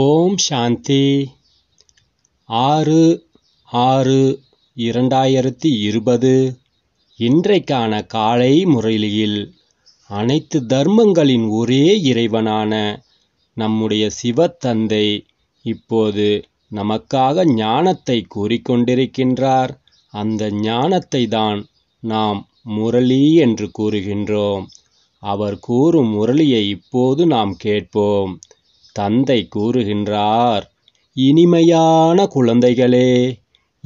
ஓம் சாந்தி ஆறு ஆறு இரண்டாயிரத்தி இருபது இன்றைக்கான காலை முறையில் அனைத்து தர்மங்களின் ஒரே இறைவனான நம்முடைய சிவத்தந்தை இப்போது நமக்காக ஞானத்தை கூறிக்கொண்டிருக்கின்றார் அந்த ஞானத்தை தான் நாம் முரளி என்று கூறுகின்றோம் அவர் கூறும் முரளியை இப்போது நாம் கேட்போம் தந்தை கூறுகின்றார் இனிமையான குழந்தைகளே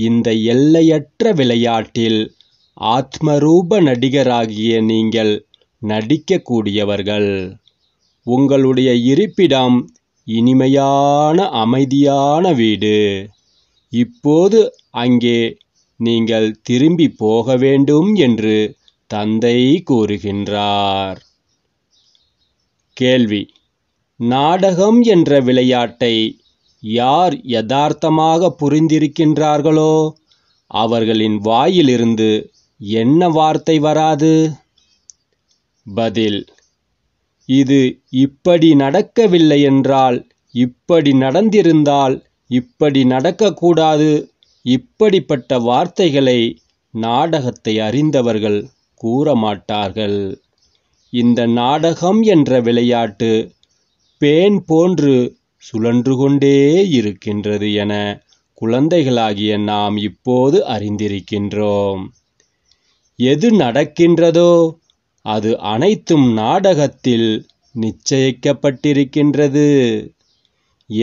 இந்த எல்லையற்ற விளையாட்டில் ஆத்மரூப நடிகராகிய நீங்கள் நடிக்கக்கூடியவர்கள் உங்களுடைய இருப்பிடம் இனிமையான அமைதியான வீடு இப்போது அங்கே நீங்கள் திரும்பி போக வேண்டும் என்று தந்தை கூறுகின்றார் கேள்வி நாடகம் என்ற விளையாட்டை யார் யதார்த்தமாக புரிந்திருக்கின்றார்களோ அவர்களின் வாயிலிருந்து என்ன வார்த்தை வராது பதில் இது இப்படி நடக்கவில்லை என்றால் இப்படி நடந்திருந்தால் இப்படி நடக்கக்கூடாது இப்படிப்பட்ட வார்த்தைகளை நாடகத்தை அறிந்தவர்கள் கூறமாட்டார்கள் இந்த நாடகம் என்ற விளையாட்டு பேன் போன்று சுழன்று கொண்டே இருக்கின்றது என குழந்தைகளாகிய நாம் இப்போது அறிந்திருக்கின்றோம் எது நடக்கின்றதோ அது அனைத்தும் நாடகத்தில் நிச்சயிக்கப்பட்டிருக்கின்றது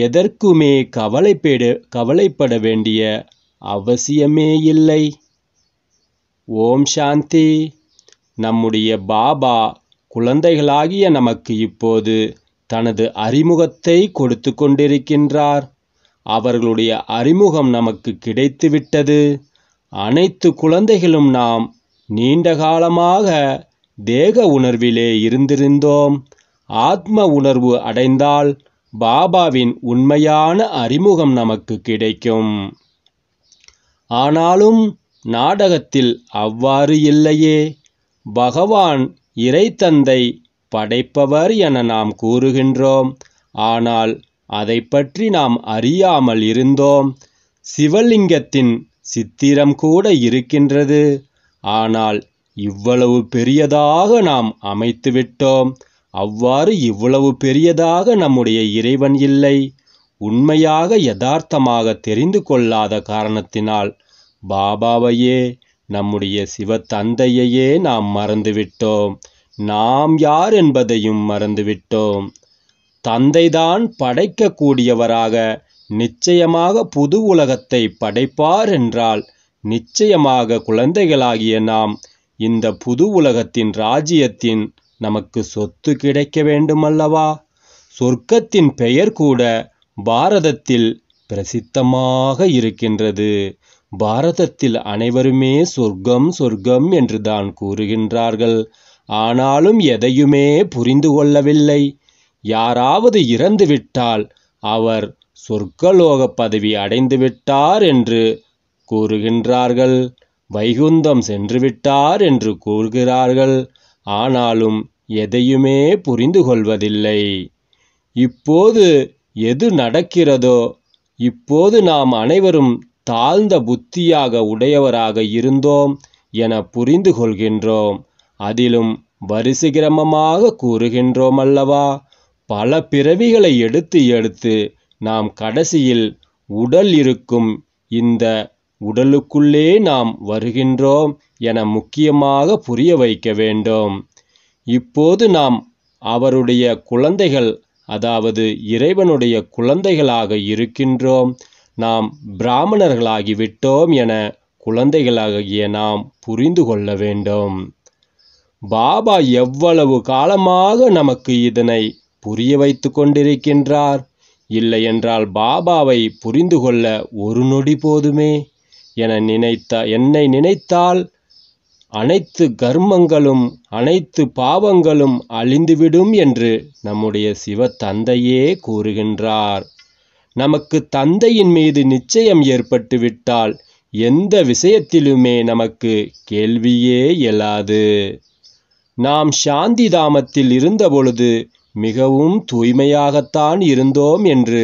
எதற்குமே கவலைப்பட கவலைப்பட வேண்டிய அவசியமே இல்லை ஓம் சாந்தி நம்முடைய பாபா குழந்தைகளாகிய நமக்கு இப்போது தனது அறிமுகத்தை கொடுத்து கொண்டிருக்கின்றார் அவர்களுடைய அறிமுகம் நமக்கு கிடைத்துவிட்டது அனைத்து குழந்தைகளும் நாம் நீண்ட காலமாக தேக உணர்விலே இருந்திருந்தோம் ஆத்ம உணர்வு அடைந்தால் பாபாவின் உண்மையான அறிமுகம் நமக்கு கிடைக்கும் ஆனாலும் நாடகத்தில் அவ்வாறு இல்லையே பகவான் இறைத்தந்தை படைப்பவர் என நாம் கூறுகின்றோம் ஆனால் அதை பற்றி நாம் அறியாமல் இருந்தோம் சிவலிங்கத்தின் சித்திரம் கூட இருக்கின்றது ஆனால் இவ்வளவு பெரியதாக நாம் அமைத்துவிட்டோம் அவ்வாறு இவ்வளவு பெரியதாக நம்முடைய இறைவன் இல்லை உண்மையாக யதார்த்தமாக தெரிந்து கொள்ளாத காரணத்தினால் பாபாவையே நம்முடைய சிவ தந்தையையே நாம் மறந்துவிட்டோம் நாம் யார் என்பதையும் மறந்துவிட்டோம் தந்தைதான் படைக்கக்கூடியவராக நிச்சயமாக புது உலகத்தை படைப்பார் என்றால் நிச்சயமாக குழந்தைகளாகிய நாம் இந்த புது உலகத்தின் ராஜ்யத்தின் நமக்கு சொத்து கிடைக்க வேண்டுமல்லவா சொர்க்கத்தின் பெயர் கூட பாரதத்தில் பிரசித்தமாக இருக்கின்றது பாரதத்தில் அனைவருமே சொர்க்கம் சொர்க்கம் என்றுதான் கூறுகின்றார்கள் ஆனாலும் எதையுமே புரிந்து கொள்ளவில்லை யாராவது இறந்துவிட்டால் அவர் சொர்க்கலோக பதவி அடைந்துவிட்டார் என்று கூறுகின்றார்கள் வைகுந்தம் சென்றுவிட்டார் என்று கூறுகிறார்கள் ஆனாலும் எதையுமே புரிந்து கொள்வதில்லை இப்போது எது நடக்கிறதோ இப்போது நாம் அனைவரும் தாழ்ந்த புத்தியாக உடையவராக இருந்தோம் என புரிந்து கொள்கின்றோம் அதிலும் வரிசிகிரமமாக கூறுகின்றோம் அல்லவா பல பிறவிகளை எடுத்து எடுத்து நாம் கடைசியில் உடல் இருக்கும் இந்த உடலுக்குள்ளே நாம் வருகின்றோம் என முக்கியமாக புரிய வைக்க வேண்டும் இப்போது நாம் அவருடைய குழந்தைகள் அதாவது இறைவனுடைய குழந்தைகளாக இருக்கின்றோம் நாம் பிராமணர்களாகிவிட்டோம் என குழந்தைகளாகிய நாம் புரிந்து கொள்ள வேண்டும் பாபா எவ்வளவு காலமாக நமக்கு இதனை புரிய வைத்து கொண்டிருக்கின்றார் இல்லையென்றால் பாபாவை புரிந்து கொள்ள ஒரு நொடி போதுமே என நினைத்த என்னை நினைத்தால் அனைத்து கர்மங்களும் அனைத்து பாவங்களும் அழிந்துவிடும் என்று நம்முடைய சிவ தந்தையே கூறுகின்றார் நமக்கு தந்தையின் மீது நிச்சயம் ஏற்பட்டுவிட்டால் எந்த விஷயத்திலுமே நமக்கு கேள்வியே இயலாது நாம் சாந்தி தாமத்தில் இருந்தபொழுது மிகவும் தூய்மையாகத்தான் இருந்தோம் என்று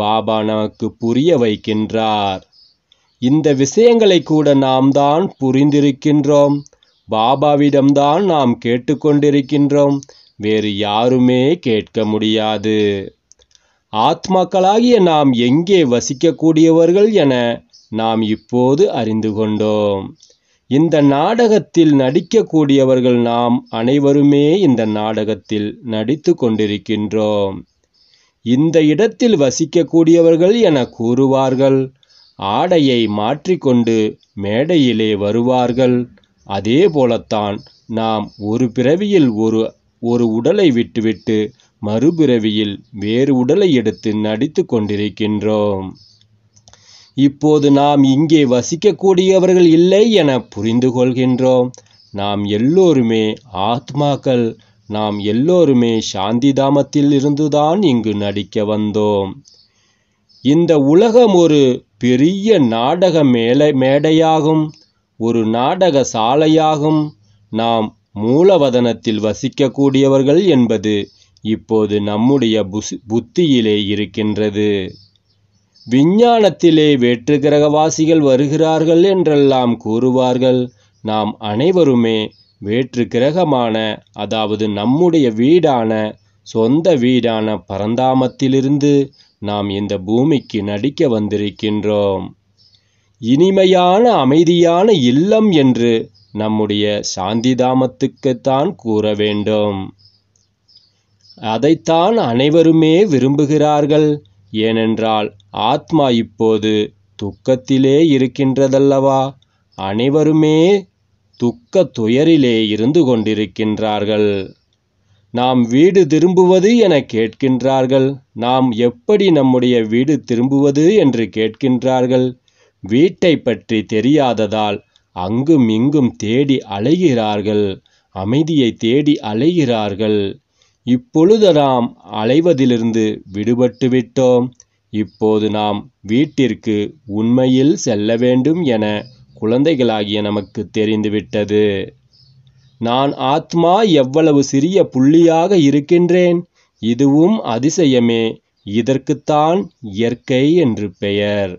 பாபா நமக்கு புரிய வைக்கின்றார் இந்த விஷயங்களை கூட நாம் தான் புரிந்திருக்கின்றோம் பாபாவிடம்தான் நாம் கேட்டுக்கொண்டிருக்கின்றோம் வேறு யாருமே கேட்க முடியாது ஆத்மாக்களாகிய நாம் எங்கே வசிக்கக்கூடியவர்கள் என நாம் இப்போது அறிந்து கொண்டோம் இந்த நாடகத்தில் நடிக்கக்கூடியவர்கள் நாம் அனைவருமே இந்த நாடகத்தில் நடித்து கொண்டிருக்கின்றோம் இந்த இடத்தில் வசிக்கக்கூடியவர்கள் என கூறுவார்கள் ஆடையை மாற்றிக்கொண்டு மேடையிலே வருவார்கள் அதே போலத்தான் நாம் ஒரு பிறவியில் ஒரு ஒரு உடலை விட்டுவிட்டு மறுபிறவியில் வேறு உடலை எடுத்து நடித்து கொண்டிருக்கின்றோம் இப்போது நாம் இங்கே வசிக்கக்கூடியவர்கள் இல்லை என புரிந்து கொள்கின்றோம் நாம் எல்லோருமே ஆத்மாக்கள் நாம் எல்லோருமே சாந்தி தாமத்தில் இருந்துதான் இங்கு நடிக்க வந்தோம் இந்த உலகம் ஒரு பெரிய நாடக மேலை மேடையாகும் ஒரு நாடக சாலையாகும் நாம் மூலவதனத்தில் வசிக்கக்கூடியவர்கள் என்பது இப்போது நம்முடைய புத்தியிலே இருக்கின்றது விஞ்ஞானத்திலே வேற்று கிரகவாசிகள் வருகிறார்கள் என்றெல்லாம் கூறுவார்கள் நாம் அனைவருமே வேற்று கிரகமான அதாவது நம்முடைய வீடான சொந்த வீடான பரந்தாமத்திலிருந்து நாம் இந்த பூமிக்கு நடிக்க வந்திருக்கின்றோம் இனிமையான அமைதியான இல்லம் என்று நம்முடைய சாந்திதாமத்துக்குத்தான் கூற வேண்டும் அதைத்தான் அனைவருமே விரும்புகிறார்கள் ஏனென்றால் ஆத்மா இப்போது துக்கத்திலே இருக்கின்றதல்லவா அனைவருமே துக்க துயரிலே இருந்து கொண்டிருக்கின்றார்கள் நாம் வீடு திரும்புவது என கேட்கின்றார்கள் நாம் எப்படி நம்முடைய வீடு திரும்புவது என்று கேட்கின்றார்கள் வீட்டை பற்றி தெரியாததால் அங்கும் இங்கும் தேடி அலைகிறார்கள் அமைதியை தேடி அலைகிறார்கள் இப்பொழுது நாம் அலைவதிலிருந்து விடுபட்டு விட்டோம் இப்போது நாம் வீட்டிற்கு உண்மையில் செல்ல வேண்டும் என குழந்தைகளாகிய நமக்கு தெரிந்துவிட்டது நான் ஆத்மா எவ்வளவு சிறிய புள்ளியாக இருக்கின்றேன் இதுவும் அதிசயமே இதற்குத்தான் இயற்கை என்று பெயர்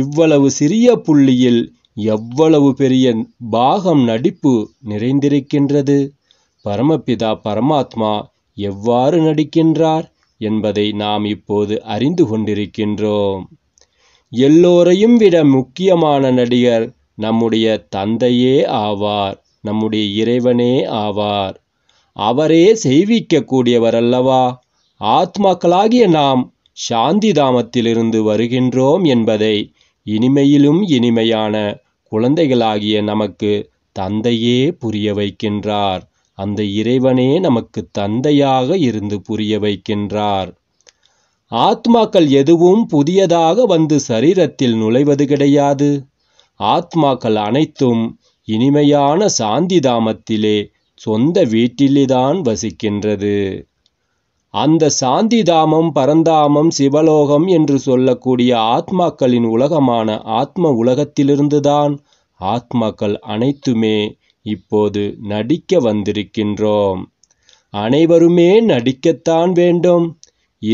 இவ்வளவு சிறிய புள்ளியில் எவ்வளவு பெரிய பாகம் நடிப்பு நிறைந்திருக்கின்றது பரமபிதா பரமாத்மா எவ்வாறு நடிக்கின்றார் என்பதை நாம் இப்போது அறிந்து கொண்டிருக்கின்றோம் எல்லோரையும் விட முக்கியமான நடிகர் நம்முடைய தந்தையே ஆவார் நம்முடைய இறைவனே ஆவார் அவரே செய்விக்கக்கூடியவர் அல்லவா ஆத்மாக்களாகிய நாம் சாந்தி தாமத்திலிருந்து வருகின்றோம் என்பதை இனிமையிலும் இனிமையான குழந்தைகளாகிய நமக்கு தந்தையே புரிய வைக்கின்றார் அந்த இறைவனே நமக்கு தந்தையாக இருந்து புரிய வைக்கின்றார் ஆத்மாக்கள் எதுவும் புதியதாக வந்து சரீரத்தில் நுழைவது கிடையாது ஆத்மாக்கள் அனைத்தும் இனிமையான சாந்தி தாமத்திலே சொந்த வீட்டிலேதான் வசிக்கின்றது அந்த சாந்தி தாமம் பரந்தாமம் சிவலோகம் என்று சொல்லக்கூடிய ஆத்மாக்களின் உலகமான ஆத்ம உலகத்திலிருந்துதான் ஆத்மாக்கள் அனைத்துமே இப்போது நடிக்க வந்திருக்கின்றோம் அனைவருமே நடிக்கத்தான் வேண்டும்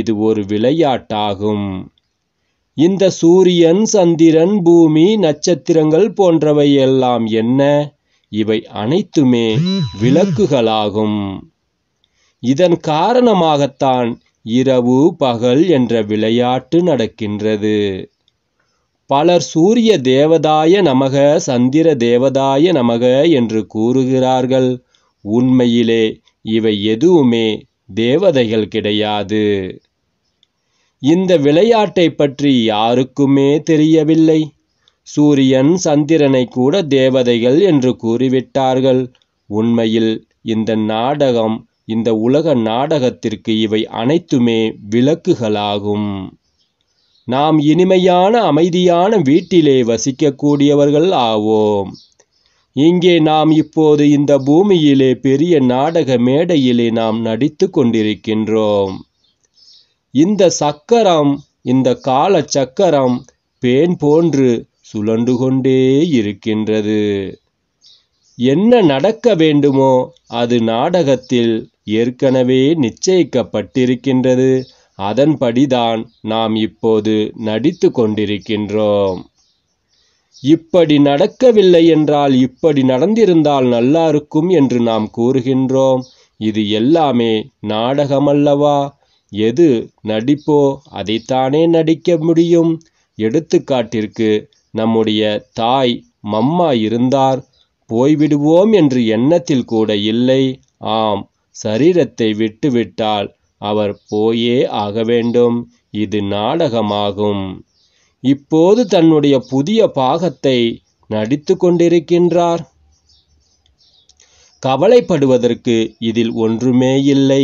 இது ஒரு விளையாட்டாகும் இந்த சூரியன் சந்திரன் பூமி நட்சத்திரங்கள் போன்றவை எல்லாம் என்ன இவை அனைத்துமே விளக்குகளாகும் இதன் காரணமாகத்தான் இரவு பகல் என்ற விளையாட்டு நடக்கின்றது பலர் சூரிய தேவதாய நமக சந்திர தேவதாய நமக என்று கூறுகிறார்கள் உண்மையிலே இவை எதுவுமே தேவதைகள் கிடையாது இந்த விளையாட்டை பற்றி யாருக்குமே தெரியவில்லை சூரியன் சந்திரனை கூட தேவதைகள் என்று கூறிவிட்டார்கள் உண்மையில் இந்த நாடகம் இந்த உலக நாடகத்திற்கு இவை அனைத்துமே விளக்குகளாகும் நாம் இனிமையான அமைதியான வீட்டிலே வசிக்கக்கூடியவர்கள் ஆவோம் இங்கே நாம் இப்போது இந்த பூமியிலே பெரிய நாடக மேடையிலே நாம் நடித்து கொண்டிருக்கின்றோம் இந்த சக்கரம் இந்த கால சக்கரம் பேன் போன்று சுழண்டு கொண்டே இருக்கின்றது என்ன நடக்க வேண்டுமோ அது நாடகத்தில் ஏற்கனவே நிச்சயிக்கப்பட்டிருக்கின்றது அதன்படிதான் நாம் இப்போது நடித்து கொண்டிருக்கின்றோம் இப்படி நடக்கவில்லை என்றால் இப்படி நடந்திருந்தால் நல்லா இருக்கும் என்று நாம் கூறுகின்றோம் இது எல்லாமே நாடகமல்லவா எது நடிப்போ அதைத்தானே நடிக்க முடியும் எடுத்துக்காட்டிற்கு நம்முடைய தாய் மம்மா இருந்தார் போய்விடுவோம் என்று எண்ணத்தில் கூட இல்லை ஆம் சரீரத்தை விட்டுவிட்டால் அவர் போயே ஆக வேண்டும் இது நாடகமாகும் இப்போது தன்னுடைய புதிய பாகத்தை நடித்து கொண்டிருக்கின்றார் கவலைப்படுவதற்கு இதில் ஒன்றுமே இல்லை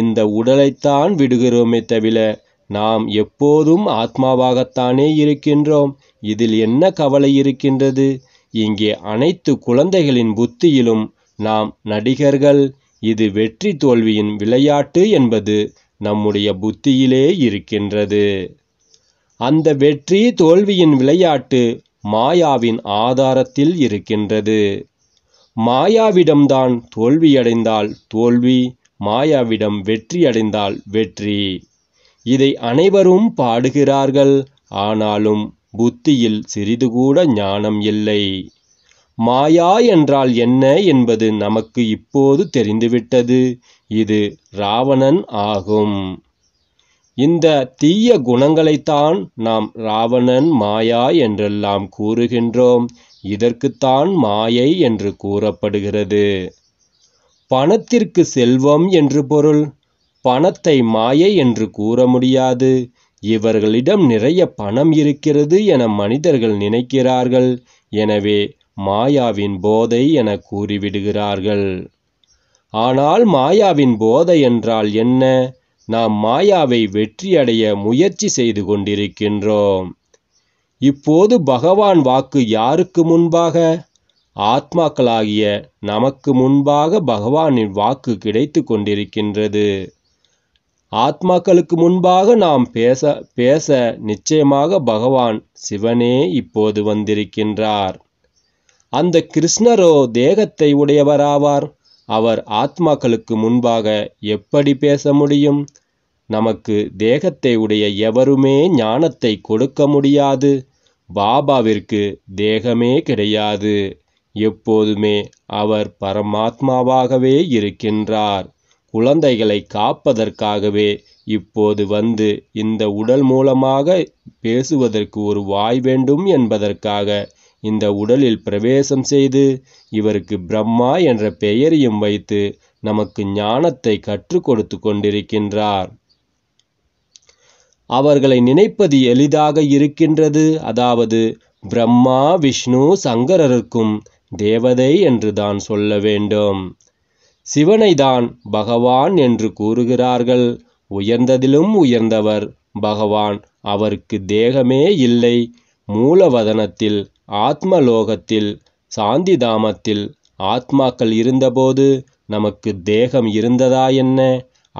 இந்த உடலைத்தான் விடுகிறோமே தவிர நாம் எப்போதும் ஆத்மாவாகத்தானே இருக்கின்றோம் இதில் என்ன கவலை இருக்கின்றது இங்கே அனைத்து குழந்தைகளின் புத்தியிலும் நாம் நடிகர்கள் இது வெற்றி தோல்வியின் விளையாட்டு என்பது நம்முடைய புத்தியிலே இருக்கின்றது அந்த வெற்றி தோல்வியின் விளையாட்டு மாயாவின் ஆதாரத்தில் இருக்கின்றது மாயாவிடம்தான் தோல்வியடைந்தால் தோல்வி மாயாவிடம் வெற்றி அடைந்தால் வெற்றி இதை அனைவரும் பாடுகிறார்கள் ஆனாலும் புத்தியில் சிறிதுகூட ஞானம் இல்லை மாயா என்றால் என்ன என்பது நமக்கு இப்போது தெரிந்துவிட்டது இது ராவணன் ஆகும் இந்த தீய குணங்களைத்தான் நாம் ராவணன் மாயா என்றெல்லாம் கூறுகின்றோம் இதற்குத்தான் மாயை என்று கூறப்படுகிறது பணத்திற்கு செல்வம் என்று பொருள் பணத்தை மாயை என்று கூற முடியாது இவர்களிடம் நிறைய பணம் இருக்கிறது என மனிதர்கள் நினைக்கிறார்கள் எனவே மாயாவின் போதை என கூறிவிடுகிறார்கள் ஆனால் மாயாவின் போதை என்றால் என்ன நாம் மாயாவை வெற்றியடைய முயற்சி செய்து கொண்டிருக்கின்றோம் இப்போது பகவான் வாக்கு யாருக்கு முன்பாக ஆத்மாக்களாகிய நமக்கு முன்பாக பகவானின் வாக்கு கிடைத்து கொண்டிருக்கின்றது ஆத்மாக்களுக்கு முன்பாக நாம் பேச பேச நிச்சயமாக பகவான் சிவனே இப்போது வந்திருக்கின்றார் அந்த கிருஷ்ணரோ தேகத்தை உடையவராவார் அவர் ஆத்மாக்களுக்கு முன்பாக எப்படி பேச முடியும் நமக்கு தேகத்தை உடைய எவருமே ஞானத்தை கொடுக்க முடியாது பாபாவிற்கு தேகமே கிடையாது எப்போதுமே அவர் பரமாத்மாவாகவே இருக்கின்றார் குழந்தைகளை காப்பதற்காகவே இப்போது வந்து இந்த உடல் மூலமாக பேசுவதற்கு ஒரு வாய் வேண்டும் என்பதற்காக இந்த உடலில் பிரவேசம் செய்து இவருக்கு பிரம்மா என்ற பெயரையும் வைத்து நமக்கு ஞானத்தை கற்றுக் கொடுத்து கொண்டிருக்கின்றார் அவர்களை நினைப்பது எளிதாக இருக்கின்றது அதாவது பிரம்மா விஷ்ணு சங்கரருக்கும் தேவதை என்று தான் சொல்ல வேண்டும் சிவனை தான் பகவான் என்று கூறுகிறார்கள் உயர்ந்ததிலும் உயர்ந்தவர் பகவான் அவருக்கு தேகமே இல்லை மூலவதனத்தில் ஆத்மலோகத்தில் சாந்திதாமத்தில் ஆத்மாக்கள் இருந்தபோது நமக்கு தேகம் இருந்ததா என்ன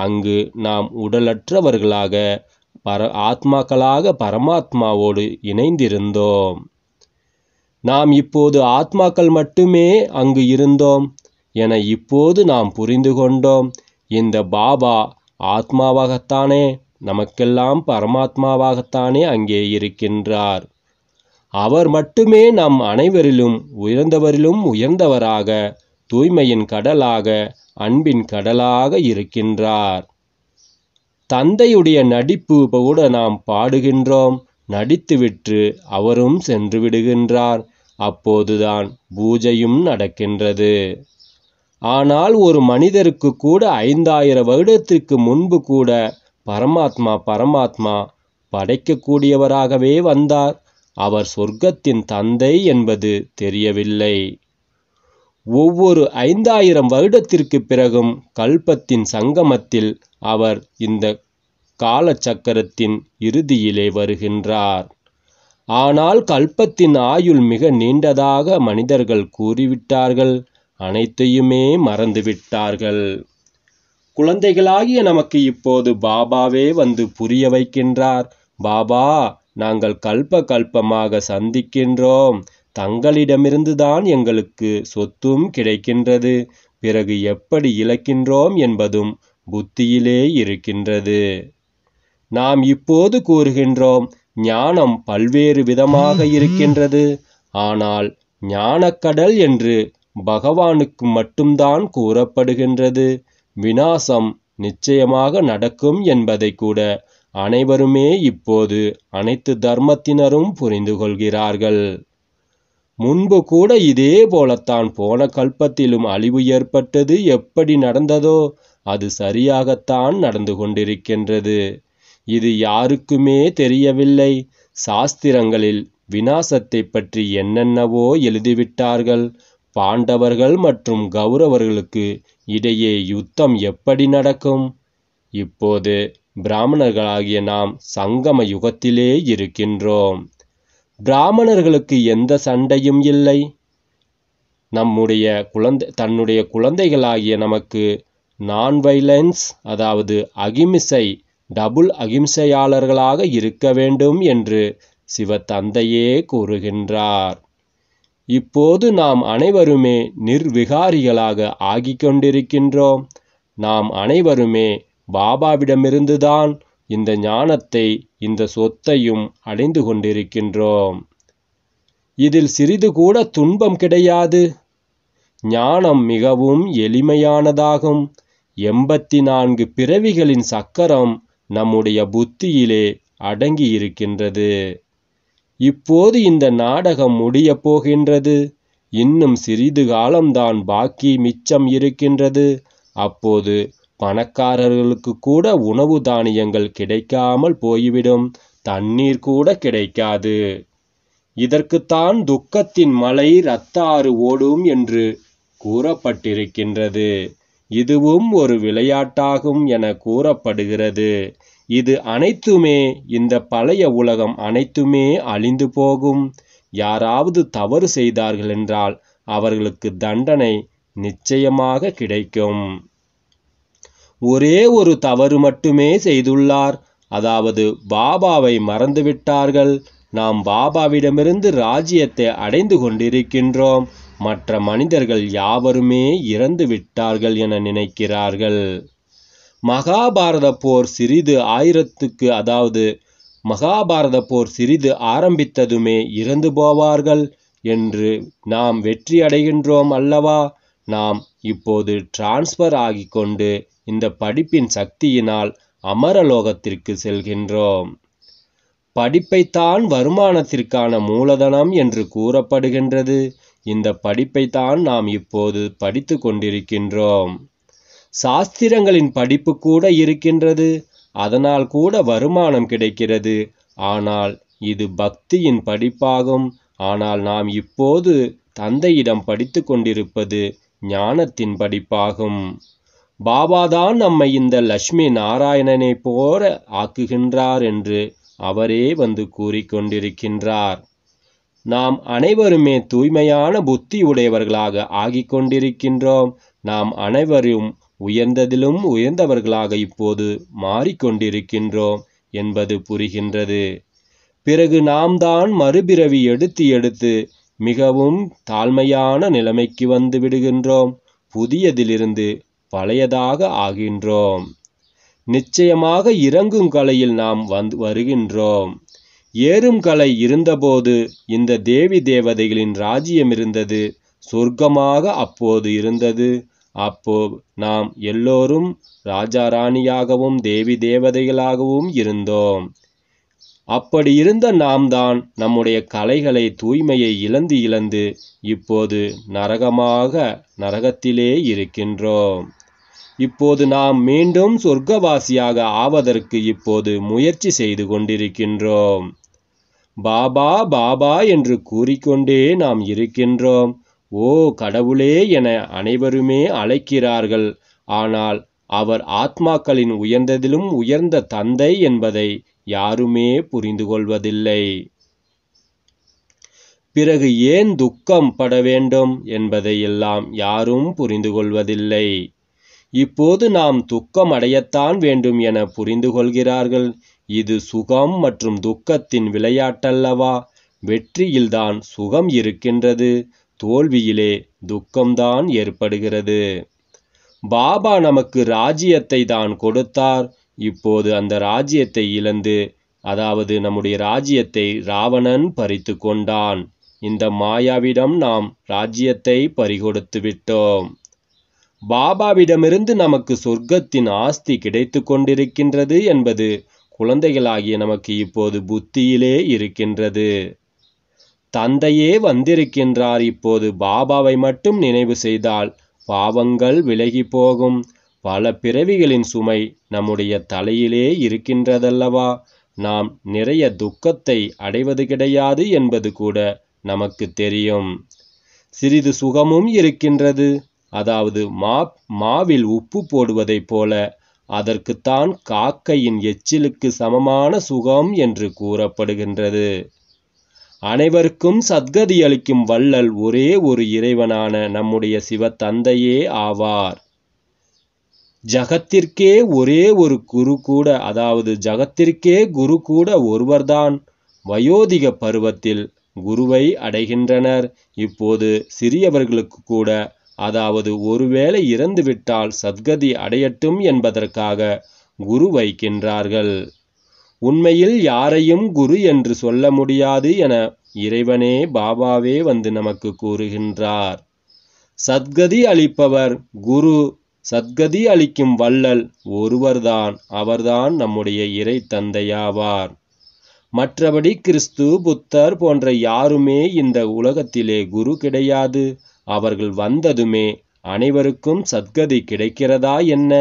அங்கு நாம் உடலற்றவர்களாக பர ஆத்மாக்களாக பரமாத்மாவோடு இணைந்திருந்தோம் நாம் இப்போது ஆத்மாக்கள் மட்டுமே அங்கு இருந்தோம் என இப்போது நாம் புரிந்து கொண்டோம் இந்த பாபா ஆத்மாவாகத்தானே நமக்கெல்லாம் பரமாத்மாவாகத்தானே அங்கே இருக்கின்றார் அவர் மட்டுமே நம் அனைவரிலும் உயர்ந்தவரிலும் உயர்ந்தவராக தூய்மையின் கடலாக அன்பின் கடலாக இருக்கின்றார் தந்தையுடைய நடிப்பு கூட நாம் பாடுகின்றோம் நடித்துவிட்டு அவரும் சென்று விடுகின்றார் அப்போதுதான் பூஜையும் நடக்கின்றது ஆனால் ஒரு மனிதருக்கு கூட ஐந்தாயிரம் வருடத்திற்கு முன்பு கூட பரமாத்மா பரமாத்மா படைக்கக்கூடியவராகவே வந்தார் அவர் சொர்க்கத்தின் தந்தை என்பது தெரியவில்லை ஒவ்வொரு ஐந்தாயிரம் வருடத்திற்கு பிறகும் கல்பத்தின் சங்கமத்தில் அவர் இந்த காலச்சக்கரத்தின் இறுதியிலே வருகின்றார் ஆனால் கல்பத்தின் ஆயுள் மிக நீண்டதாக மனிதர்கள் கூறிவிட்டார்கள் அனைத்தையுமே மறந்துவிட்டார்கள் குழந்தைகளாகிய நமக்கு இப்போது பாபாவே வந்து புரிய வைக்கின்றார் பாபா நாங்கள் கல்ப கல்பமாக சந்திக்கின்றோம் தங்களிடமிருந்துதான் எங்களுக்கு சொத்தும் கிடைக்கின்றது பிறகு எப்படி இழக்கின்றோம் என்பதும் புத்தியிலே இருக்கின்றது நாம் இப்போது கூறுகின்றோம் ஞானம் பல்வேறு விதமாக இருக்கின்றது ஆனால் ஞானக்கடல் என்று பகவானுக்கு மட்டும்தான் கூறப்படுகின்றது வினாசம் நிச்சயமாக நடக்கும் என்பதை கூட அனைவருமே இப்போது அனைத்து தர்மத்தினரும் புரிந்து கொள்கிறார்கள் முன்பு கூட இதே போலத்தான் போன கல்பத்திலும் அழிவு ஏற்பட்டது எப்படி நடந்ததோ அது சரியாகத்தான் நடந்து கொண்டிருக்கின்றது இது யாருக்குமே தெரியவில்லை சாஸ்திரங்களில் விநாசத்தை பற்றி என்னென்னவோ எழுதிவிட்டார்கள் பாண்டவர்கள் மற்றும் கௌரவர்களுக்கு இடையே யுத்தம் எப்படி நடக்கும் இப்போது பிராமணர்களாகிய நாம் சங்கம யுகத்திலே இருக்கின்றோம் பிராமணர்களுக்கு எந்த சண்டையும் இல்லை நம்முடைய குழந்தை தன்னுடைய குழந்தைகளாகிய நமக்கு நான் வைலன்ஸ் அதாவது அகிம்சை டபுள் அகிம்சையாளர்களாக இருக்க வேண்டும் என்று சிவ தந்தையே கூறுகின்றார் இப்போது நாம் அனைவருமே நிர்விகாரிகளாக ஆகிக்கொண்டிருக்கின்றோம் நாம் அனைவருமே பாபாவிடமிருந்துதான் இந்த ஞானத்தை இந்த சொத்தையும் அடைந்து கொண்டிருக்கின்றோம் இதில் சிறிது கூட துன்பம் கிடையாது ஞானம் மிகவும் எளிமையானதாகும் எண்பத்தி நான்கு பிறவிகளின் சக்கரம் நம்முடைய புத்தியிலே அடங்கி இருக்கின்றது இப்போது இந்த நாடகம் முடிய போகின்றது இன்னும் சிறிது காலம்தான் பாக்கி மிச்சம் இருக்கின்றது அப்போது பணக்காரர்களுக்கு கூட உணவு தானியங்கள் கிடைக்காமல் போய்விடும் தண்ணீர் கூட கிடைக்காது இதற்குத்தான் துக்கத்தின் மலை ரத்தாறு ஓடும் என்று கூறப்பட்டிருக்கின்றது இதுவும் ஒரு விளையாட்டாகும் என கூறப்படுகிறது இது அனைத்துமே இந்த பழைய உலகம் அனைத்துமே அழிந்து போகும் யாராவது தவறு செய்தார்கள் என்றால் அவர்களுக்கு தண்டனை நிச்சயமாக கிடைக்கும் ஒரே ஒரு தவறு மட்டுமே செய்துள்ளார் அதாவது பாபாவை மறந்துவிட்டார்கள் நாம் பாபாவிடமிருந்து ராஜ்யத்தை அடைந்து கொண்டிருக்கின்றோம் மற்ற மனிதர்கள் யாவருமே இறந்து விட்டார்கள் என நினைக்கிறார்கள் மகாபாரத போர் சிறிது ஆயிரத்துக்கு அதாவது மகாபாரத போர் சிறிது ஆரம்பித்ததுமே இறந்து போவார்கள் என்று நாம் வெற்றி அடைகின்றோம் அல்லவா நாம் இப்போது டிரான்ஸ்பர் ஆகிக்கொண்டு இந்த படிப்பின் சக்தியினால் அமரலோகத்திற்கு செல்கின்றோம் படிப்பைத்தான் வருமானத்திற்கான மூலதனம் என்று கூறப்படுகின்றது இந்த படிப்பைத்தான் நாம் இப்போது படித்து கொண்டிருக்கின்றோம் சாஸ்திரங்களின் படிப்பு கூட இருக்கின்றது அதனால் கூட வருமானம் கிடைக்கிறது ஆனால் இது பக்தியின் படிப்பாகும் ஆனால் நாம் இப்போது தந்தையிடம் படித்து கொண்டிருப்பது ஞானத்தின் படிப்பாகும் பாபாதான் நம்மை இந்த லட்சுமி நாராயணனை போல ஆக்குகின்றார் என்று அவரே வந்து கூறிக்கொண்டிருக்கின்றார் நாம் அனைவருமே தூய்மையான புத்தி உடையவர்களாக ஆகிக் கொண்டிருக்கின்றோம் நாம் அனைவரும் உயர்ந்ததிலும் உயர்ந்தவர்களாக இப்போது மாறிக்கொண்டிருக்கின்றோம் என்பது புரிகின்றது பிறகு நாம் தான் மறுபிறவி எடுத்து எடுத்து மிகவும் தாழ்மையான நிலைமைக்கு வந்து விடுகின்றோம் புதியதிலிருந்து பழையதாக ஆகின்றோம் நிச்சயமாக இறங்கும் கலையில் நாம் வந்து வருகின்றோம் ஏறும் கலை இருந்தபோது இந்த தேவி தேவதைகளின் ராஜ்யம் இருந்தது சொர்க்கமாக அப்போது இருந்தது அப்போ நாம் எல்லோரும் ராஜா ராணியாகவும் தேவி தேவதைகளாகவும் இருந்தோம் அப்படி இருந்த நாம் தான் நம்முடைய கலைகளை தூய்மையை இழந்து இழந்து இப்போது நரகமாக நரகத்திலே இருக்கின்றோம் இப்போது நாம் மீண்டும் சொர்க்கவாசியாக ஆவதற்கு இப்போது முயற்சி செய்து கொண்டிருக்கின்றோம் பாபா பாபா என்று கூறிக்கொண்டே நாம் இருக்கின்றோம் ஓ கடவுளே என அனைவருமே அழைக்கிறார்கள் ஆனால் அவர் ஆத்மாக்களின் உயர்ந்ததிலும் உயர்ந்த தந்தை என்பதை யாருமே புரிந்து கொள்வதில்லை பிறகு ஏன் துக்கம் பட வேண்டும் என்பதை எல்லாம் யாரும் புரிந்து கொள்வதில்லை இப்போது நாம் துக்கம் அடையத்தான் வேண்டும் என புரிந்து கொள்கிறார்கள் இது சுகம் மற்றும் துக்கத்தின் விளையாட்டல்லவா வெற்றியில்தான் சுகம் இருக்கின்றது தோல்வியிலே துக்கம்தான் ஏற்படுகிறது பாபா நமக்கு ராஜ்யத்தை தான் கொடுத்தார் இப்போது அந்த ராஜ்யத்தை இழந்து அதாவது நம்முடைய ராஜ்யத்தை ராவணன் பறித்து கொண்டான் இந்த மாயாவிடம் நாம் ராஜ்யத்தை பறிகொடுத்து விட்டோம் பாபாவிடமிருந்து நமக்கு சொர்க்கத்தின் ஆஸ்தி கிடைத்து கொண்டிருக்கின்றது என்பது குழந்தைகளாகிய நமக்கு இப்போது புத்தியிலே இருக்கின்றது தந்தையே வந்திருக்கின்றார் இப்போது பாபாவை மட்டும் நினைவு செய்தால் பாவங்கள் விலகி போகும் பல பிறவிகளின் சுமை நம்முடைய தலையிலே இருக்கின்றதல்லவா நாம் நிறைய துக்கத்தை அடைவது கிடையாது என்பது கூட நமக்கு தெரியும் சிறிது சுகமும் இருக்கின்றது அதாவது மா மாவில் உப்பு போடுவதைப் போல அதற்குத்தான் காக்கையின் எச்சிலுக்கு சமமான சுகம் என்று கூறப்படுகின்றது அனைவருக்கும் சத்கதி அளிக்கும் வள்ளல் ஒரே ஒரு இறைவனான நம்முடைய சிவத்தந்தையே ஆவார் ஜகத்திற்கே ஒரே ஒரு குரு கூட அதாவது ஜகத்திற்கே குரு கூட ஒருவர்தான் வயோதிக பருவத்தில் குருவை அடைகின்றனர் இப்போது சிறியவர்களுக்கு கூட அதாவது ஒருவேளை இறந்துவிட்டால் சத்கதி அடையட்டும் என்பதற்காக குரு வைக்கின்றார்கள் உண்மையில் யாரையும் குரு என்று சொல்ல முடியாது என இறைவனே பாபாவே வந்து நமக்கு கூறுகின்றார் சத்கதி அளிப்பவர் குரு சத்கதி அளிக்கும் வள்ளல் ஒருவர்தான் அவர்தான் நம்முடைய இறை தந்தையாவார் மற்றபடி கிறிஸ்து புத்தர் போன்ற யாருமே இந்த உலகத்திலே குரு கிடையாது அவர்கள் வந்ததுமே அனைவருக்கும் சத்கதி கிடைக்கிறதா என்ன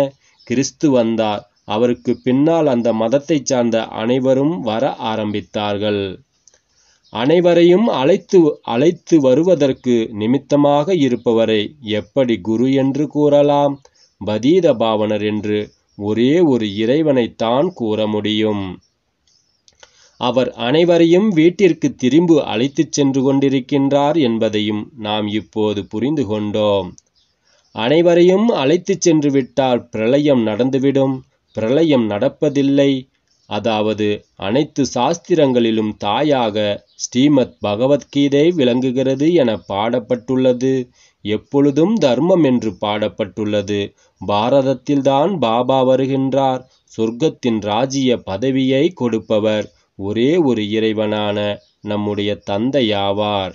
கிறிஸ்து வந்தார் அவருக்கு பின்னால் அந்த மதத்தைச் சார்ந்த அனைவரும் வர ஆரம்பித்தார்கள் அனைவரையும் அழைத்து அழைத்து வருவதற்கு நிமித்தமாக இருப்பவரை எப்படி குரு என்று கூறலாம் பதீத பாவனர் என்று ஒரே ஒரு இறைவனைத்தான் கூற முடியும் அவர் அனைவரையும் வீட்டிற்கு திரும்பி அழைத்துச் சென்று கொண்டிருக்கின்றார் என்பதையும் நாம் இப்போது புரிந்து கொண்டோம் அனைவரையும் அழைத்துச் சென்று விட்டால் பிரளயம் நடந்துவிடும் பிரளயம் நடப்பதில்லை அதாவது அனைத்து சாஸ்திரங்களிலும் தாயாக ஸ்ரீமத் பகவத்கீதை விளங்குகிறது என பாடப்பட்டுள்ளது எப்பொழுதும் தர்மம் என்று பாடப்பட்டுள்ளது பாரதத்தில்தான் பாபா வருகின்றார் சொர்க்கத்தின் ராஜ்ய பதவியை கொடுப்பவர் ஒரே ஒரு இறைவனான நம்முடைய தந்தையாவார்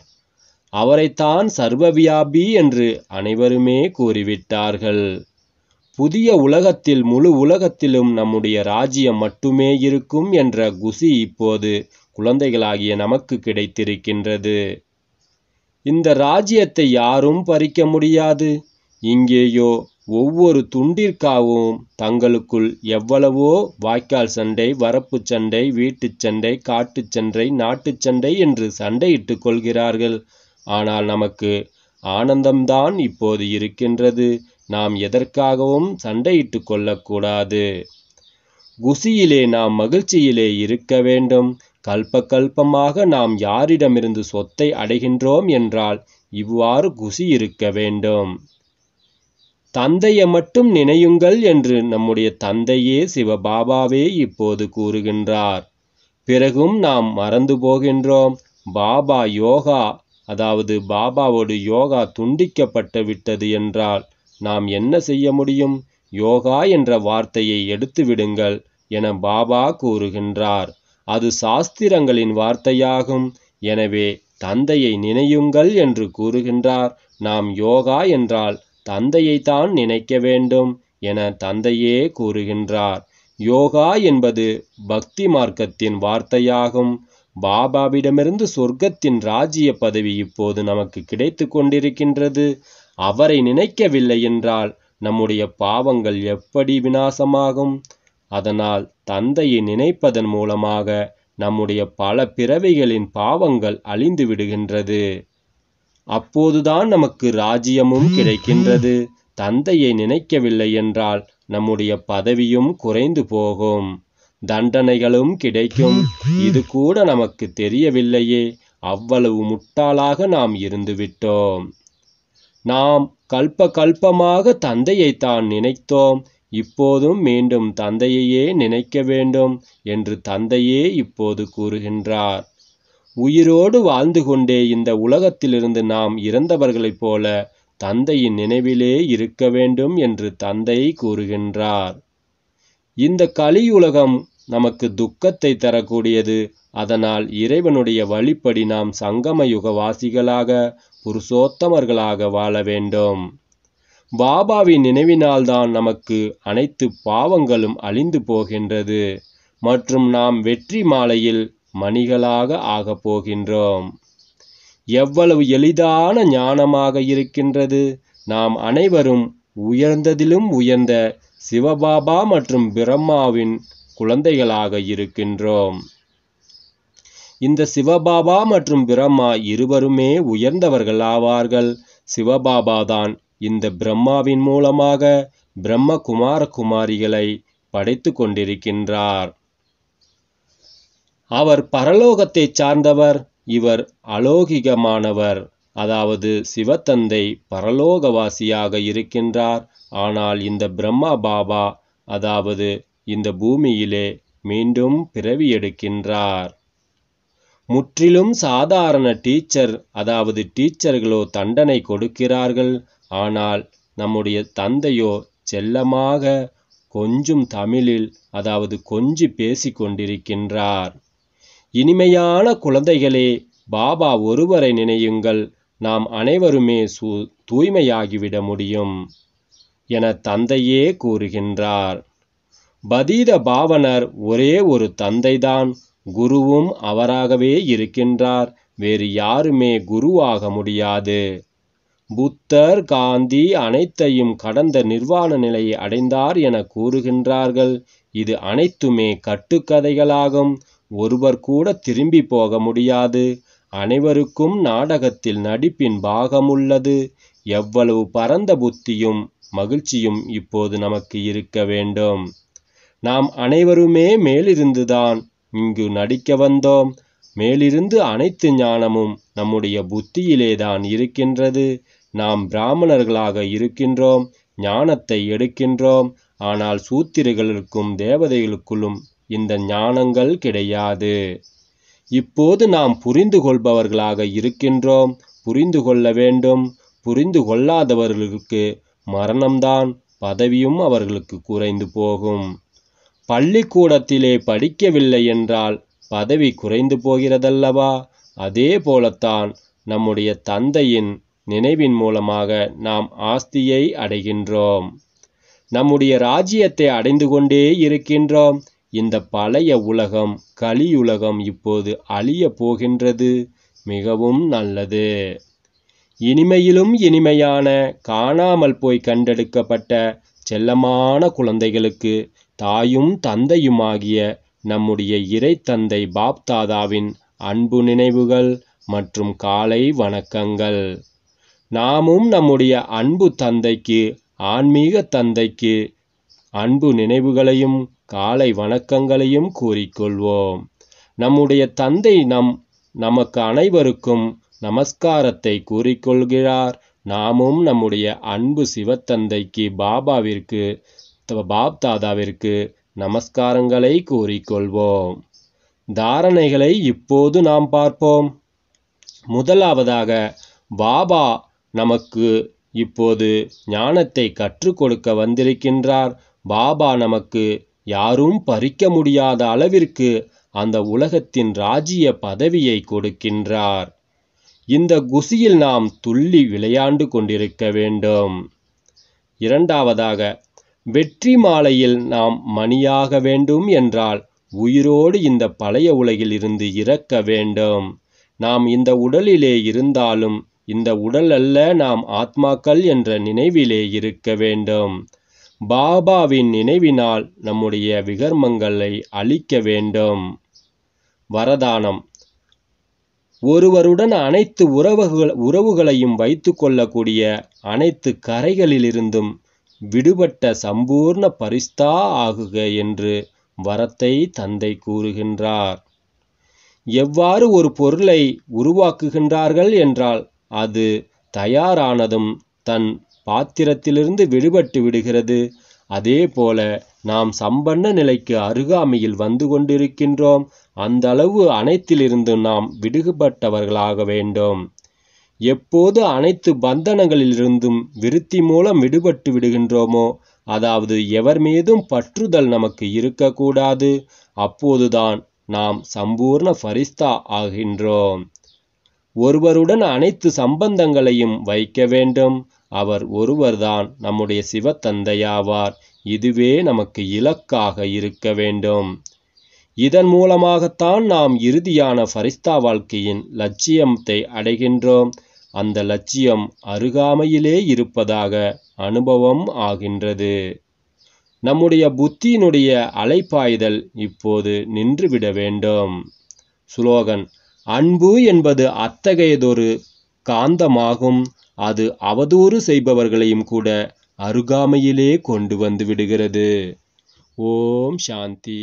அவரைத்தான் சர்வவியாபி என்று அனைவருமே கூறிவிட்டார்கள் புதிய உலகத்தில் முழு உலகத்திலும் நம்முடைய ராஜ்யம் மட்டுமே இருக்கும் என்ற குசி இப்போது குழந்தைகளாகிய நமக்கு கிடைத்திருக்கின்றது இந்த ராஜ்யத்தை யாரும் பறிக்க முடியாது இங்கேயோ ஒவ்வொரு துண்டிற்காகவும் தங்களுக்குள் எவ்வளவோ வாய்க்கால் சண்டை வரப்பு சண்டை வீட்டுச் சண்டை காட்டுச் சண்டை நாட்டுச் சண்டை என்று சண்டையிட்டு கொள்கிறார்கள் ஆனால் நமக்கு ஆனந்தம்தான் இப்போது இருக்கின்றது நாம் எதற்காகவும் சண்டையிட்டு கொள்ளக்கூடாது குசியிலே நாம் மகிழ்ச்சியிலே இருக்க வேண்டும் கல்ப கல்பமாக நாம் யாரிடமிருந்து சொத்தை அடைகின்றோம் என்றால் இவ்வாறு குசி இருக்க வேண்டும் தந்தையை மட்டும் நினையுங்கள் என்று நம்முடைய தந்தையே சிவபாபாவே இப்போது கூறுகின்றார் பிறகும் நாம் மறந்து போகின்றோம் பாபா யோகா அதாவது பாபாவோடு யோகா துண்டிக்கப்பட்டு விட்டது என்றால் நாம் என்ன செய்ய முடியும் யோகா என்ற வார்த்தையை எடுத்து விடுங்கள் என பாபா கூறுகின்றார் அது சாஸ்திரங்களின் வார்த்தையாகும் எனவே தந்தையை நினையுங்கள் என்று கூறுகின்றார் நாம் யோகா என்றால் தந்தையைத்தான் நினைக்க வேண்டும் என தந்தையே கூறுகின்றார் யோகா என்பது பக்தி மார்க்கத்தின் வார்த்தையாகும் பாபாவிடமிருந்து சொர்க்கத்தின் ராஜ்ய பதவி இப்போது நமக்கு கிடைத்து கொண்டிருக்கின்றது அவரை நினைக்கவில்லை என்றால் நம்முடைய பாவங்கள் எப்படி விநாசமாகும் அதனால் தந்தையை நினைப்பதன் மூலமாக நம்முடைய பல பிறவிகளின் பாவங்கள் அழிந்து விடுகின்றது அப்போதுதான் நமக்கு ராஜ்யமும் கிடைக்கின்றது தந்தையை நினைக்கவில்லை என்றால் நம்முடைய பதவியும் குறைந்து போகும் தண்டனைகளும் கிடைக்கும் இது கூட நமக்கு தெரியவில்லையே அவ்வளவு முட்டாளாக நாம் இருந்துவிட்டோம் நாம் கல்ப கல்பமாக தந்தையை தான் நினைத்தோம் இப்போதும் மீண்டும் தந்தையையே நினைக்க வேண்டும் என்று தந்தையே இப்போது கூறுகின்றார் உயிரோடு வாழ்ந்து கொண்டே இந்த உலகத்திலிருந்து நாம் இறந்தவர்களைப் போல தந்தையின் நினைவிலே இருக்க வேண்டும் என்று தந்தை கூறுகின்றார் இந்த கலியுலகம் நமக்கு துக்கத்தை தரக்கூடியது அதனால் இறைவனுடைய வழிப்படி நாம் சங்கமயுக வாசிகளாக புருஷோத்தமர்களாக வாழ வேண்டும் பாபாவின் நினைவினால்தான் நமக்கு அனைத்து பாவங்களும் அழிந்து போகின்றது மற்றும் நாம் வெற்றி மாலையில் மணிகளாக ஆகப் போகின்றோம் எவ்வளவு எளிதான ஞானமாக இருக்கின்றது நாம் அனைவரும் உயர்ந்ததிலும் உயர்ந்த சிவபாபா மற்றும் பிரம்மாவின் குழந்தைகளாக இருக்கின்றோம் இந்த சிவபாபா மற்றும் பிரம்மா இருவருமே உயர்ந்தவர்கள் ஆவார்கள் சிவபாபா தான் இந்த பிரம்மாவின் மூலமாக பிரம்ம குமார குமாரிகளை படைத்து கொண்டிருக்கின்றார் அவர் பரலோகத்தை சார்ந்தவர் இவர் அலோகிகமானவர் அதாவது சிவத்தந்தை பரலோகவாசியாக இருக்கின்றார் ஆனால் இந்த பிரம்மா பாபா அதாவது இந்த பூமியிலே மீண்டும் பிறவி எடுக்கின்றார் முற்றிலும் சாதாரண டீச்சர் அதாவது டீச்சர்களோ தண்டனை கொடுக்கிறார்கள் ஆனால் நம்முடைய தந்தையோ செல்லமாக கொஞ்சம் தமிழில் அதாவது கொஞ்சி பேசி கொண்டிருக்கின்றார் இனிமையான குழந்தைகளே பாபா ஒருவரை நினையுங்கள் நாம் அனைவருமே சூ தூய்மையாகிவிட முடியும் என தந்தையே கூறுகின்றார் பதீத பாவனர் ஒரே ஒரு தந்தைதான் குருவும் அவராகவே இருக்கின்றார் வேறு யாருமே குருவாக முடியாது புத்தர் காந்தி அனைத்தையும் கடந்த நிர்வாண நிலையை அடைந்தார் என கூறுகின்றார்கள் இது அனைத்துமே கட்டுக்கதைகளாகும் ஒருவர் கூட திரும்பி போக முடியாது அனைவருக்கும் நாடகத்தில் நடிப்பின் பாகமுள்ளது எவ்வளவு பரந்த புத்தியும் மகிழ்ச்சியும் இப்போது நமக்கு இருக்க வேண்டும் நாம் அனைவருமே மேலிருந்துதான் இங்கு நடிக்க வந்தோம் மேலிருந்து அனைத்து ஞானமும் நம்முடைய புத்தியிலேதான் இருக்கின்றது நாம் பிராமணர்களாக இருக்கின்றோம் ஞானத்தை எடுக்கின்றோம் ஆனால் சூத்திரர்களுக்கும் தேவதைகளுக்குள்ளும் இந்த ஞானங்கள் கிடையாது இப்போது நாம் புரிந்து கொள்பவர்களாக இருக்கின்றோம் புரிந்து கொள்ள வேண்டும் புரிந்து கொள்ளாதவர்களுக்கு மரணம்தான் பதவியும் அவர்களுக்கு குறைந்து போகும் பள்ளிக்கூடத்திலே படிக்கவில்லை என்றால் பதவி குறைந்து போகிறதல்லவா அதே போலத்தான் நம்முடைய தந்தையின் நினைவின் மூலமாக நாம் ஆஸ்தியை அடைகின்றோம் நம்முடைய ராஜ்யத்தை அடைந்து கொண்டே இருக்கின்றோம் இந்த பழைய உலகம் கலியுலகம் இப்போது அழிய போகின்றது மிகவும் நல்லது இனிமையிலும் இனிமையான காணாமல் போய் கண்டெடுக்கப்பட்ட செல்லமான குழந்தைகளுக்கு தாயும் தந்தையுமாகிய நம்முடைய இறை தந்தை பாப்தாதாவின் அன்பு நினைவுகள் மற்றும் காலை வணக்கங்கள் நாமும் நம்முடைய அன்பு தந்தைக்கு ஆன்மீக தந்தைக்கு அன்பு நினைவுகளையும் காலை வணக்கங்களையும் கூறிக்கொள்வோம் நம்முடைய தந்தை நம் நமக்கு அனைவருக்கும் நமஸ்காரத்தை கூறிக்கொள்கிறார் நாமும் நம்முடைய அன்பு சிவத்தந்தைக்கு பாபாவிற்கு பாப் தாதாவிற்கு நமஸ்காரங்களை கூறிக்கொள்வோம் தாரணைகளை இப்போது நாம் பார்ப்போம் முதலாவதாக பாபா நமக்கு இப்போது ஞானத்தை கற்றுக் கொடுக்க வந்திருக்கின்றார் பாபா நமக்கு யாரும் பறிக்க முடியாத அளவிற்கு அந்த உலகத்தின் ராஜ்ய பதவியை கொடுக்கின்றார் இந்த குசியில் நாம் துள்ளி விளையாண்டு கொண்டிருக்க வேண்டும் இரண்டாவதாக வெற்றி மாலையில் நாம் மணியாக வேண்டும் என்றால் உயிரோடு இந்த பழைய உலகில் இருந்து இறக்க வேண்டும் நாம் இந்த உடலிலே இருந்தாலும் இந்த உடல் அல்ல நாம் ஆத்மாக்கள் என்ற நினைவிலே இருக்க வேண்டும் பாபாவின் நினைவினால் நம்முடைய விகர்மங்களை அழிக்க வேண்டும் வரதானம் ஒருவருடன் அனைத்து உறவுகள் உறவுகளையும் வைத்து கொள்ளக்கூடிய அனைத்து கரைகளிலிருந்தும் விடுபட்ட சம்பூர்ண பரிஸ்தா ஆகுக என்று வரத்தை தந்தை கூறுகின்றார் எவ்வாறு ஒரு பொருளை உருவாக்குகின்றார்கள் என்றால் அது தயாரானதும் தன் பாத்திரத்திலிருந்து விடுபட்டு விடுகிறது அதேபோல நாம் சம்பன்ன நிலைக்கு அருகாமையில் வந்து கொண்டிருக்கின்றோம் அந்த அளவு அனைத்திலிருந்து நாம் விடுபட்டவர்களாக வேண்டும் எப்போது அனைத்து பந்தனங்களிலிருந்தும் விருத்தி மூலம் விடுபட்டு விடுகின்றோமோ அதாவது எவர் மீதும் பற்றுதல் நமக்கு இருக்கக்கூடாது அப்போதுதான் நாம் சம்பூர்ண ஃபரிஸ்தா ஆகின்றோம் ஒருவருடன் அனைத்து சம்பந்தங்களையும் வைக்க வேண்டும் அவர் ஒருவர்தான் நம்முடைய சிவத்தந்தையாவார் இதுவே நமக்கு இலக்காக இருக்க வேண்டும் இதன் மூலமாகத்தான் நாம் இறுதியான ஃபரிஸ்தா வாழ்க்கையின் லட்சியத்தை அடைகின்றோம் அந்த லட்சியம் அருகாமையிலே இருப்பதாக அனுபவம் ஆகின்றது நம்முடைய புத்தியினுடைய அலைப்பாய்தல் இப்போது நின்றுவிட வேண்டும் சுலோகன் அன்பு என்பது அத்தகையதொரு காந்தமாகும் அது அவதூறு செய்பவர்களையும் கூட அருகாமையிலே கொண்டு வந்து விடுகிறது ஓம் சாந்தி